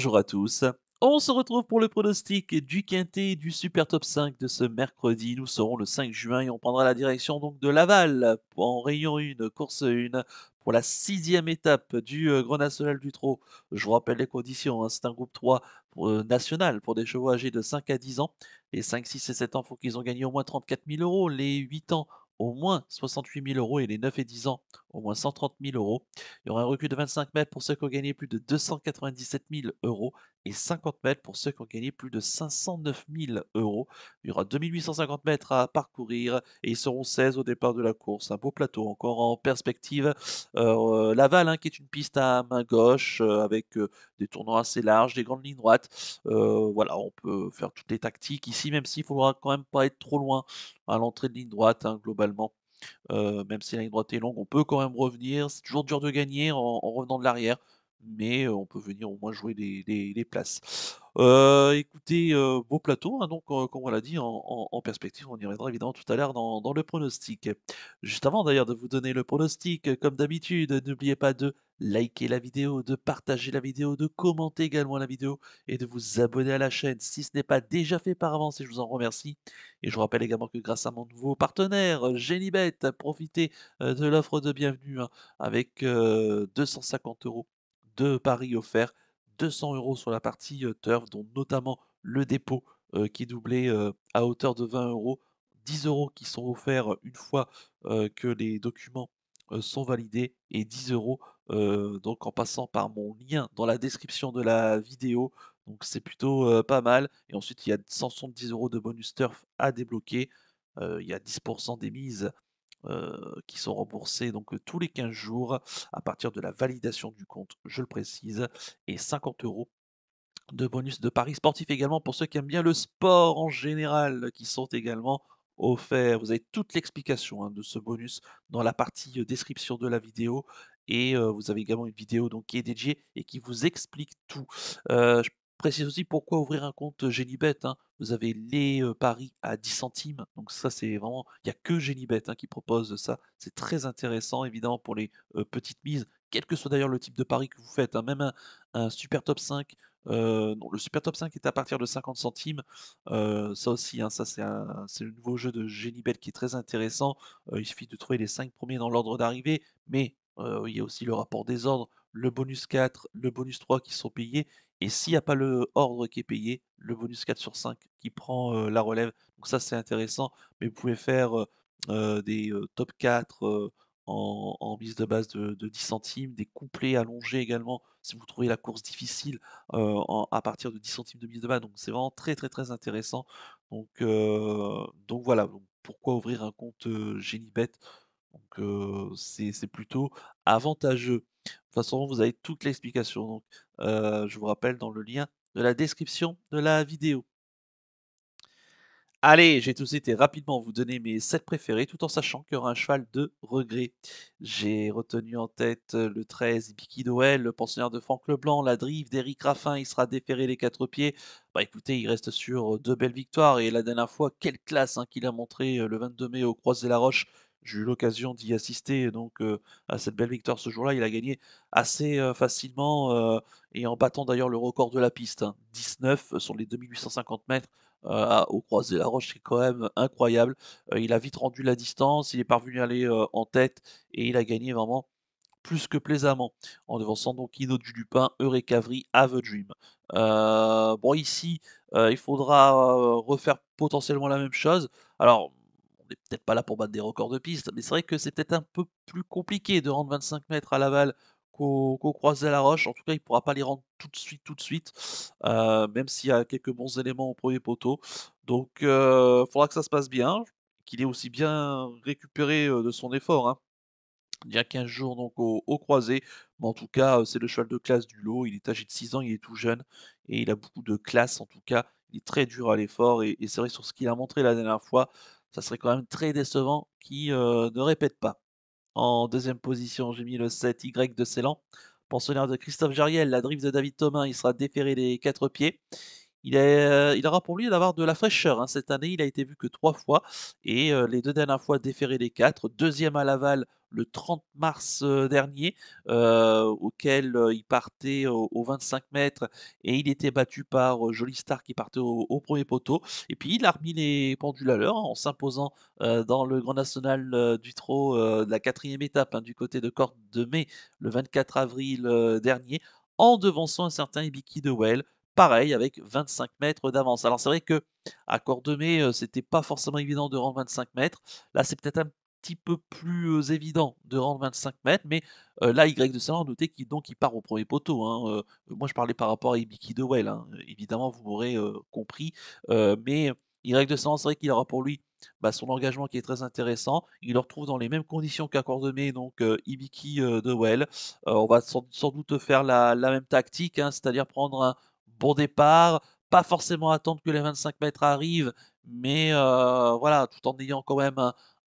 bonjour à tous. On se retrouve pour le pronostic du quintet du Super Top 5 de ce mercredi. Nous serons le 5 juin et on prendra la direction donc de Laval en rayon 1, course 1 pour la sixième étape du euh, Grand National du Trot. Je vous rappelle les conditions, hein. c'est un groupe 3 euh, national pour des chevaux âgés de 5 à 10 ans. Les 5, 6 et 7 ans, il faut qu'ils ont gagné au moins 34 000 euros. Les 8 ans, au moins 68 000 euros et les 9 et 10 ans, au moins 130 000 euros. Il y aura un recul de 25 mètres pour ceux qui ont gagné plus de 297 000 euros et 50 mètres pour ceux qui ont gagné plus de 509 000 euros. Il y aura 2850 mètres à parcourir et ils seront 16 au départ de la course. Un beau plateau encore en perspective. Euh, Laval, hein, qui est une piste à main gauche euh, avec euh, des tournants assez larges, des grandes lignes droites. voilà, on peut faire toutes les tactiques ici, même s'il faudra quand même pas être trop loin à l'entrée de ligne droite hein, globalement même si la ligne droite est longue, on peut quand même revenir. C'est toujours dur de gagner en, revenant de l'arrière mais on peut venir au moins jouer les, places. écoutez, beau plateau, hein, donc comme on l'a dit, en, perspective, on y reviendra évidemment tout à l'heure dans, le pronostic. Juste avant d'ailleurs de vous donner le pronostic, comme d'habitude, n'oubliez pas de liker la vidéo, de partager la vidéo, de commenter également la vidéo et de vous abonner à la chaîne si ce n'est pas déjà fait par avance et je vous en remercie. Et je vous rappelle également que grâce à mon nouveau partenaire, Genibet, profitez de l'offre de bienvenue hein, avec 250 euros de paris offerts, 200 euros sur la partie turf, dont notamment le dépôt qui est doublé à hauteur de 20 euros, 10 euros qui sont offerts une fois que les documents sont validés et 10 euros donc en passant par mon lien dans la description de la vidéo. Donc c'est plutôt pas mal. Et ensuite il y a 170 euros de bonus turf à débloquer. il y a 10% des mises euh, qui sont remboursés donc euh, tous les 15 jours à partir de la validation du compte, je le précise, et 50 euros de bonus de paris sportif également pour ceux qui aiment bien le sport en général, qui sont également offerts. Vous avez toute l'explication hein, de ce bonus dans la partie euh, description de la vidéo. Et vous avez également une vidéo donc, qui est dédiée et qui vous explique tout. Précise aussi pourquoi ouvrir un compte Génibet. Hein. Vous avez les paris à 10 centimes. Donc ça, c'est vraiment... Il n'y a que Génibet hein, qui propose ça. C'est très intéressant, évidemment, pour les petites mises. Quel que soit d'ailleurs le type de pari que vous faites. Hein. Même un, super top 5. le super top 5 est à partir de 50 centimes. ça aussi, ça c'est le nouveau jeu de Génibet qui est très intéressant. il suffit de trouver les 5 premiers dans l'ordre d'arrivée. Mais il y a aussi le rapport des ordres le bonus 4, le bonus 3 qui sont payés, et s'il n'y a pas le ordre qui est payé, le bonus 4 sur 5 qui prend la relève. Donc ça c'est intéressant, mais vous pouvez faire des top 4 en, mise de base de, 10 centimes, des couplets allongés également si vous trouvez la course difficile à partir de 10 centimes de mise de base. Donc c'est vraiment très très très intéressant. Donc, donc voilà, pourquoi ouvrir un compte Génibet donc c'est plutôt avantageux toute façon, vous avez toute l'explication. Donc, je vous rappelle dans le lien de la description de la vidéo. Allez, j'ai tous été rapidement vous donner mes 7 préférés tout en sachant qu'il y aura un cheval de regret. J'ai retenu en tête le 13 Biki Doel, le pensionnaire de Franck Leblanc, la drive d'Eric Raffin, il sera déféré les 4 pieds. Bah écoutez, il reste sur deux belles victoires et la dernière fois, quelle classe hein, qu'il a montré le 22 mai au Croise de la Roche. J'ai eu l'occasion d'y assister donc à cette belle victoire ce jour-là. Il a gagné assez facilement et en battant d'ailleurs le record de la piste. 19 hein. sur les 2850 mètres au croisé la roche, c'est quand même incroyable. il a vite rendu la distance, il est parvenu à aller en tête et il a gagné vraiment plus que plaisamment en devançant donc Ino du Lupin, Eurecavri, Ave Dream. bon ici, il faudra refaire potentiellement la même chose. Alors n'est peut-être pas là pour battre des records de piste, mais c'est vrai que c'est peut-être un peu plus compliqué de rendre 25 mètres à Laval qu'au croisé à la roche. En tout cas, il ne pourra pas les rendre tout de suite, tout de suite, euh, même s'il y a quelques bons éléments au premier poteau. Donc, il euh, faudra que ça se passe bien, qu'il ait aussi bien récupéré euh, de son effort. Hein. Il y a 15 jours donc au, croisé, mais en tout cas, c'est le cheval de classe du lot. Il est âgé de 6 ans, il est tout jeune et il a beaucoup de classe en tout cas il est très dur à l'effort et c'est vrai sur ce qu'il a montré la dernière fois, ça serait quand même très décevant qui euh, ne répète pas. En deuxième position, j'ai mis le 7 Y de Ceylan. Pensionnaire de Christophe Jariel, la drift de David Thomas, il sera déféré les quatre pieds. Il, euh, aura pour lui d'avoir de la fraîcheur. Hein. Cette année, il a été vu que trois fois et euh, les deux dernières fois déféré les quatre. Deuxième à Laval le 30 mars dernier, auquel il partait au 25 mètres et il était battu par Jolie Star qui partait au, premier poteau. Et puis il a remis les pendules à l'heure en s'imposant dans le Grand National du Trot de la quatrième étape hein, du côté de Corde de mai le 24 avril dernier en devançant un certain Ibiki de Well, pareil avec 25 mètres d'avance. Alors c'est vrai que à Mai c'était pas forcément évident de rendre 25 mètres. Là, c'est peut-être un petit peu plus évident de rendre 25 mètres, mais là, Y de Salon, notez qu'il il part au premier poteau. Hein, moi, je parlais par rapport à Ibiki Dewell, hein, évidemment, vous m'aurez compris, mais Y de Salon, c'est vrai qu'il aura pour lui bah, son engagement qui est très intéressant. Il le retrouve dans les mêmes conditions de donc Ibiki de Well on va sans, doute faire la, même tactique, hein, c'est-à-dire prendre un bon départ, pas forcément attendre que les 25 mètres arrivent, mais voilà, tout en ayant quand même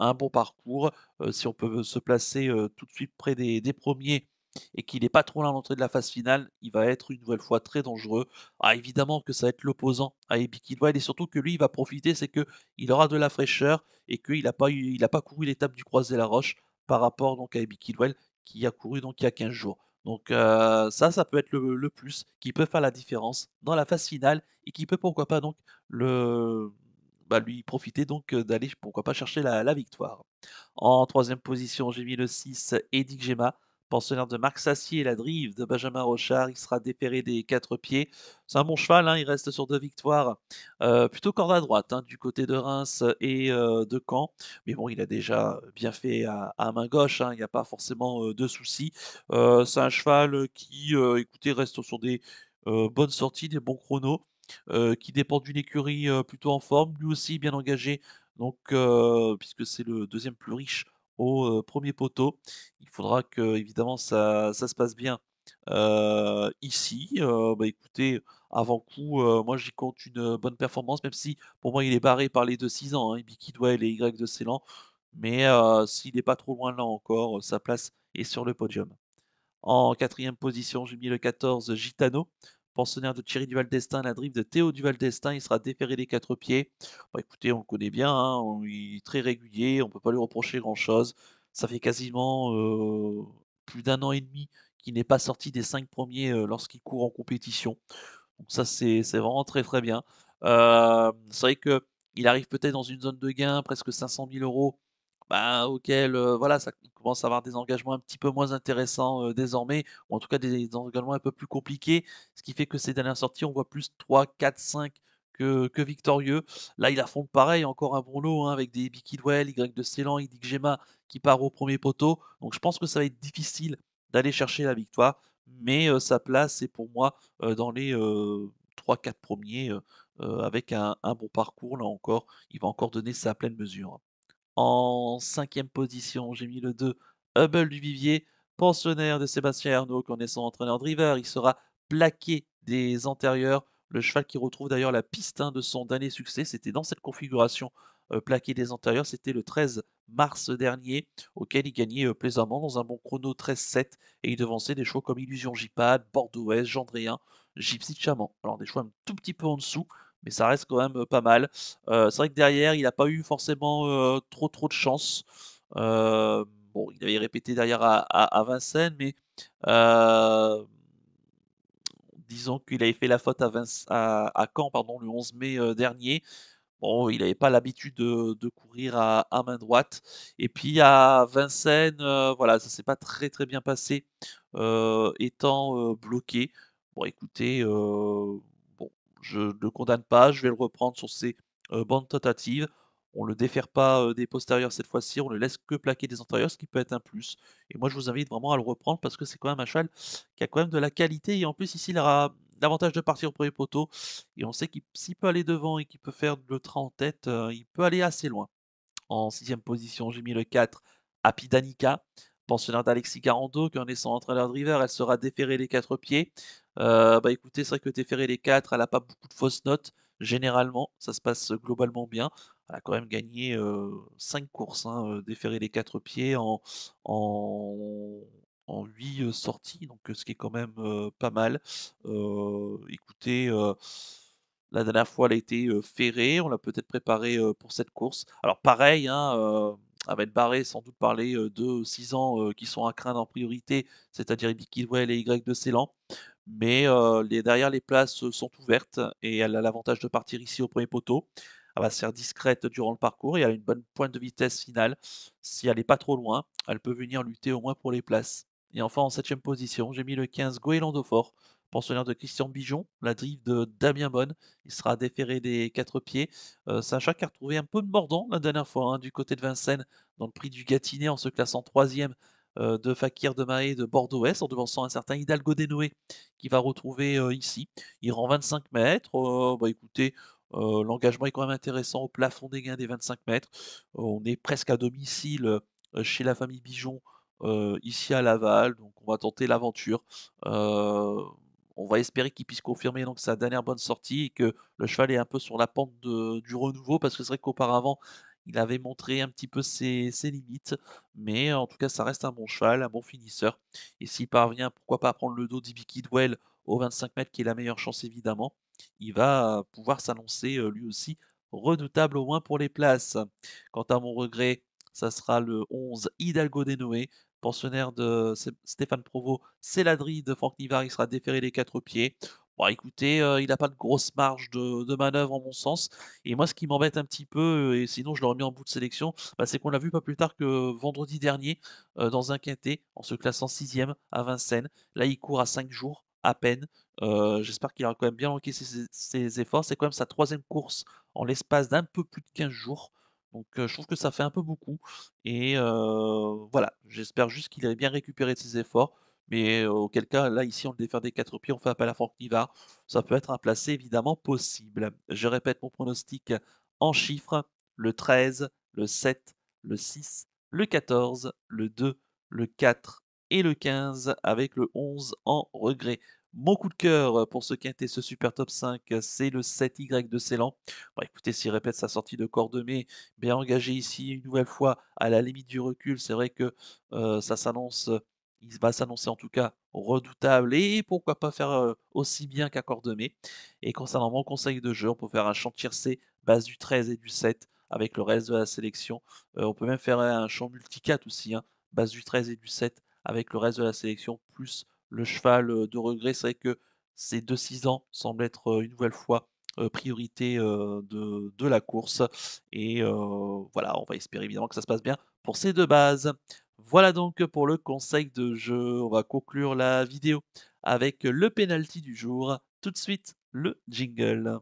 un bon parcours. si on peut se placer tout de suite près des, premiers et qu'il n'est pas trop loin à l'entrée de la phase finale, il va être une nouvelle fois très dangereux. Ah, évidemment que ça va être l'opposant à Kidwell, et surtout que lui, il va profiter, c'est qu'il aura de la fraîcheur et qu'il n'a pas, il pas couru l'étape du croisé la roche par rapport donc à Kidwell, qui a couru donc il y a 15 jours. Donc ça, ça peut être le, le, plus qui peut faire la différence dans la phase finale et qui peut pourquoi pas donc le, bah, lui profiter donc d'aller, pourquoi pas, chercher la, victoire. En troisième position, j'ai mis le 6, Edigema Gemma. Pensionnaire de Marc Sassier, la drive de Benjamin Rochard, il sera déféré des quatre pieds. C'est un bon cheval, hein, il reste sur deux victoires, plutôt corde à droite, hein, du côté de Reims et de Caen. Mais bon, il a déjà bien fait à, main gauche, hein, il n'y a pas forcément de soucis. c'est un cheval qui, écoutez, reste sur des bonnes sorties, des bons chronos. Euh, qui dépend d'une écurie euh, plutôt en forme, lui aussi bien engagé, donc euh, puisque c'est le deuxième plus riche au premier poteau. Il faudra que évidemment ça, se passe bien ici. Bah, écoutez, avant coup, moi j'y compte une bonne performance, même si pour moi il est barré par les deux 6 ans, hein, et Y de Célan. Mais s'il n'est pas trop loin là encore, sa place est sur le podium. En quatrième position, j'ai mis le 14 Gitano, de Thierry Duval-Destin, la drive de Théo Duvaldestin, Il sera déféré des quatre pieds. écoutez, on le connaît bien, hein, il est très régulier, on ne peut pas lui reprocher grand-chose. Ça fait quasiment euh, plus d'un an et demi qu'il n'est pas sorti des cinq premiers euh, lorsqu'il court en compétition. Donc ça, c'est vraiment très très bien. Euh, c'est vrai que il arrive peut-être dans une zone de gain, presque 500 000 euros auquel bah, voilà, ça commence à avoir des engagements un petit peu moins intéressants désormais, ou en tout cas des, engagements un peu plus compliqués, ce qui fait que ces dernières sorties, on voit plus 3, 4, 5 que, victorieux. Là, il affronte pareil, encore un bon hein, lot, avec des Bikidwell, Y de Célan, Y Gemma qui part au premier poteau. Donc je pense que ça va être difficile d'aller chercher la victoire, mais sa place est pour moi dans les 3-4 premiers, avec un bon parcours, là encore, il va encore donner sa pleine mesure. En cinquième position, j'ai mis le 2, Hubble du Vivier, pensionnaire de Sébastien Arnaud, connaissant entraîneur driver. Il sera plaqué des antérieurs. Le cheval qui retrouve d'ailleurs la piste 1 de son dernier succès, c'était dans cette configuration euh, plaqué des antérieurs, c'était le 13 mars dernier, auquel il gagnait euh, plaisamment dans un bon chrono 13-7 et il devançait des chevaux comme Illusion Jipad, bordeaux Gendréen, Gypsy Chaman. Alors des chevaux un tout petit peu en dessous, mais ça reste quand même pas mal. c'est vrai que derrière, il n'a pas eu forcément trop trop de chance. bon, il avait répété derrière à, Vincennes, mais disons qu'il avait fait la faute à, à, à, Caen pardon, le 11 mai dernier. Bon, il n'avait pas l'habitude de, courir à, main droite. Et puis à Vincennes, voilà, ça s'est pas très très bien passé, étant bloqué. Bon, écoutez, je ne le condamne pas, je vais le reprendre sur ses euh, bandes tentatives. On ne le défère pas euh, des postérieurs cette fois-ci, on ne laisse que plaquer des antérieurs, ce qui peut être un plus. Et moi, je vous invite vraiment à le reprendre parce que c'est quand même un cheval qui a quand même de la qualité. Et en plus, ici, il aura davantage de partir au premier poteau. Et on sait qu'il s'il peut aller devant et qu'il peut faire le train en tête, euh, il peut aller assez loin. En sixième position, j'ai mis le 4, Apidanica pensionnaire d'Alexis Garando, qui en est sans entraîneur de River, elle sera déférée les quatre pieds. Euh, bah écoutez, c'est vrai que déférée les quatre, elle n'a pas beaucoup de fausses notes. Généralement, ça se passe globalement bien. Elle a quand même gagné euh, 5 courses, hein, euh, déférée les quatre pieds en, huit euh, sorties, donc ce qui est quand même pas mal. écoutez. La dernière fois, elle a été ferrée. On l'a peut-être préparée pour cette course. Alors, pareil, hein, elle va être barrée sans doute par les 2-6 ans qui sont à craindre en priorité, c'est-à-dire Kidwell et Y de Ceylan. Mais les, derrière, les places sont ouvertes et elle a l'avantage de partir ici au premier poteau. Elle va se faire discrète durant le parcours et elle a une bonne pointe de vitesse finale. Si elle n'est pas trop loin, elle peut venir lutter au moins pour les places. Et enfin, en 7 position, j'ai mis le 15 Goélandofort pensionnaire de Christian Bijon, la drive de Damien Bonne. Il sera déféré des quatre pieds. Euh, Sacha qui a retrouvé un peu de mordant la dernière fois hein, du côté de Vincennes dans le prix du Gâtinais en se classant troisième euh, de Fakir de Mahé de Bordeaux-Ouest en devançant un certain Hidalgo Denoé qui va retrouver euh, ici. Il rend 25 mètres. Bah, écoutez, l'engagement est quand même intéressant au plafond des gains des 25 mètres. on est presque à domicile chez la famille Bijon. ici à Laval, donc on va tenter l'aventure on va espérer qu'il puisse confirmer donc sa dernière bonne sortie et que le cheval est un peu sur la pente du renouveau parce que c'est vrai qu'auparavant il avait montré un petit peu ses, limites, mais en tout cas ça reste un bon cheval, un bon finisseur. Et s'il parvient, pourquoi pas prendre le dos d'Ibiki au 25 mètres qui est la meilleure chance évidemment, il va euh, pouvoir s'annoncer euh, lui aussi redoutable au moins pour les places. Quant à mon regret, ça sera le 11 Hidalgo de Noé, pensionnaire de Stéphane Provost, c'est de Franck Nivard, il sera déféré les quatre pieds. Bon, écoutez, euh, il n'a pas de grosse marge de, manœuvre en mon sens. Et moi, ce qui m'embête un petit peu, euh, et sinon je l'aurais mis en bout de sélection, bah, c'est qu'on l'a vu pas plus tard que vendredi dernier euh, dans un quintet, en se classant sixième à Vincennes. Là, il court à cinq jours à peine. J'espère qu'il aura quand même bien manqué ses, ses efforts. C'est quand même sa troisième course en l'espace d'un peu plus de 15 jours. Donc je trouve que ça fait un peu beaucoup. Et voilà, j'espère juste qu'il a bien récupéré de ses efforts. Mais auquel cas, là, ici, on le défère des quatre pieds, on fait appel à Franck Nivard. Ça peut être un placé évidemment possible. Je répète mon pronostic en chiffres. Le 13, le 7, le 6, le 14, le 2, le 4 et le 15 avec le 11 en regret. Mon coup de cœur euh, pour ce qui été ce super top 5, euh, c'est le 7Y de Célan. écoutez, s'il répète sa sortie de mai, bien engagé ici une nouvelle fois à la limite du recul, c'est vrai que euh, ça s'annonce il va s'annoncer en tout cas redoutable et pourquoi pas faire aussi bien qu'à mai. Et concernant mon conseil de jeu, on peut faire un champ tiercé, base du 13 et du 7 avec le reste de la sélection. on peut même faire un champ multicat aussi, hein, base du 13 et du 7 avec le reste de la sélection, plus le cheval de regret. C'est vrai que ces 2-6 ans semblent être une nouvelle fois priorité de, la course. Et voilà, on va espérer évidemment que ça se passe bien pour ces deux bases. Voilà donc pour le conseil de jeu. On va conclure la vidéo avec le penalty du jour. Tout de suite, le jingle.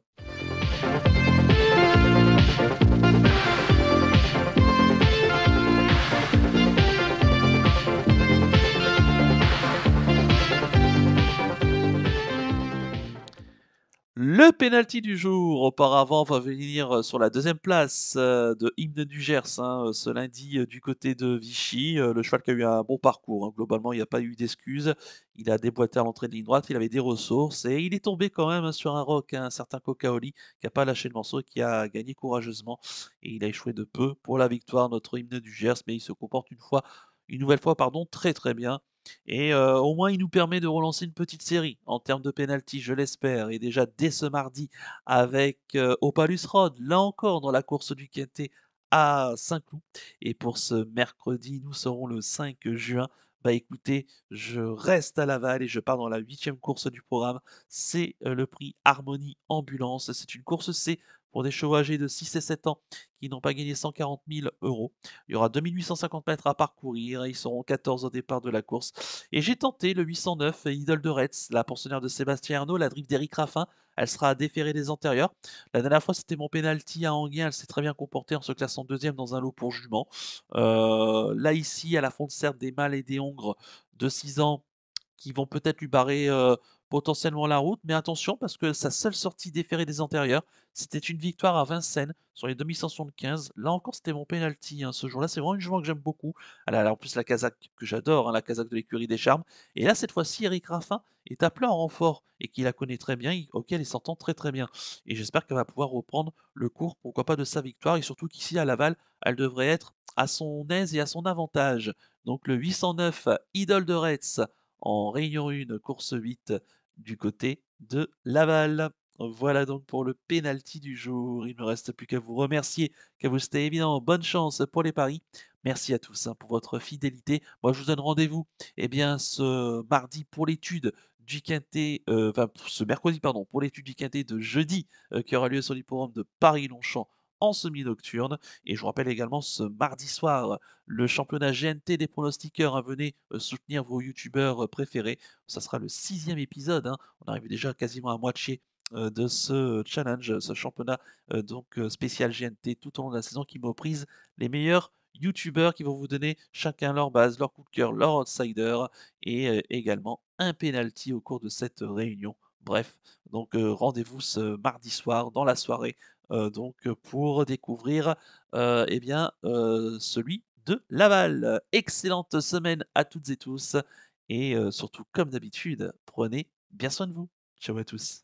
Le penalty du jour, auparavant, va venir euh, sur la deuxième place euh, de Hymne du Gers hein, euh, ce lundi du côté de Vichy. Le cheval qui a eu un bon parcours, hein. globalement, il n'y a pas eu d'excuses. Il a déboîté à l'entrée de ligne droite, il avait des ressources et il est tombé quand même hein, sur un roc, un certain Cocaoli qui n'a pas lâché le morceau et qui a gagné courageusement. Et il a échoué de peu pour la victoire, notre Hymne du Gers, mais il se comporte une fois une nouvelle fois pardon, très très bien. Et euh, au moins, il nous permet de relancer une petite série en termes de pénalty, je l'espère. Et déjà dès ce mardi, avec euh, Opalus Rod, là encore dans la course du Quintet à Saint-Cloud. Et pour ce mercredi, nous serons le 5 juin. Bah écoutez, je reste à Laval et je pars dans la huitième course du programme. C'est euh, le prix Harmonie Ambulance. C'est une course C pour des chevaux âgés de 6 et 7 ans qui n'ont pas gagné 140 000 euros. Il y aura 2850 mètres à parcourir, ils seront 14 au départ de la course. Et j'ai tenté le 809 Idole de Retz, la pensionnaire de Sébastien Arnaud, la drift d'Eric Raffin. Elle sera à déférée des antérieurs. La dernière fois, c'était mon penalty à Anguien. Elle s'est très bien comportée en se classant deuxième dans un lot pour jument. Euh, là, ici, à la certes, des mâles et des hongres de 6 ans qui vont peut-être lui barrer euh, potentiellement la route, mais attention parce que sa seule sortie déférée des antérieurs, c'était une victoire à Vincennes sur les 2175. Là encore, c'était mon penalty hein, ce jour-là. C'est vraiment une joueur que j'aime beaucoup. Elle en plus la casaque que j'adore, hein, la casaque de l'écurie des Charmes. Et là, cette fois-ci, Eric Raffin est à plein en renfort et qui la connaît très bien, auquel il s'entend très très bien. Et j'espère qu'elle va pouvoir reprendre le cours, pourquoi pas, de sa victoire. Et surtout qu'ici, à Laval, elle devrait être à son aise et à son avantage. Donc le 809 Idole de Retz en Réunion 1, course 8, du côté de Laval. Voilà donc pour le pénalty du jour. Il ne me reste plus qu'à vous remercier, qu'à vous souhaiter évidemment bonne chance pour les paris. Merci à tous hein, pour votre fidélité. Moi, je vous donne rendez-vous eh bien ce mardi pour l'étude du quintet, euh, enfin ce mercredi pardon, pour l'étude du quintet de jeudi euh, qui aura lieu sur l'hippodrome de Paris-Longchamp en semi-nocturne. Et je vous rappelle également ce mardi soir, le championnat GNT des pronostiqueurs. Hein, venez euh, soutenir vos youtubeurs euh, préférés. Ça sera le sixième épisode. Hein. On arrive déjà quasiment à moitié euh, de ce challenge, ce championnat donc spécial GNT tout au long de la saison qui m'oprise les meilleurs youtubeurs qui vont vous donner chacun leur base, leur coup de cœur, leur outsider et également un penalty au cours de cette réunion. Bref, donc rendez-vous ce mardi soir dans la soirée euh, donc euh, pour découvrir euh, eh bien, celui de Laval. Excellente semaine à toutes et tous. Et surtout, comme d'habitude, prenez bien soin de vous. Ciao à tous.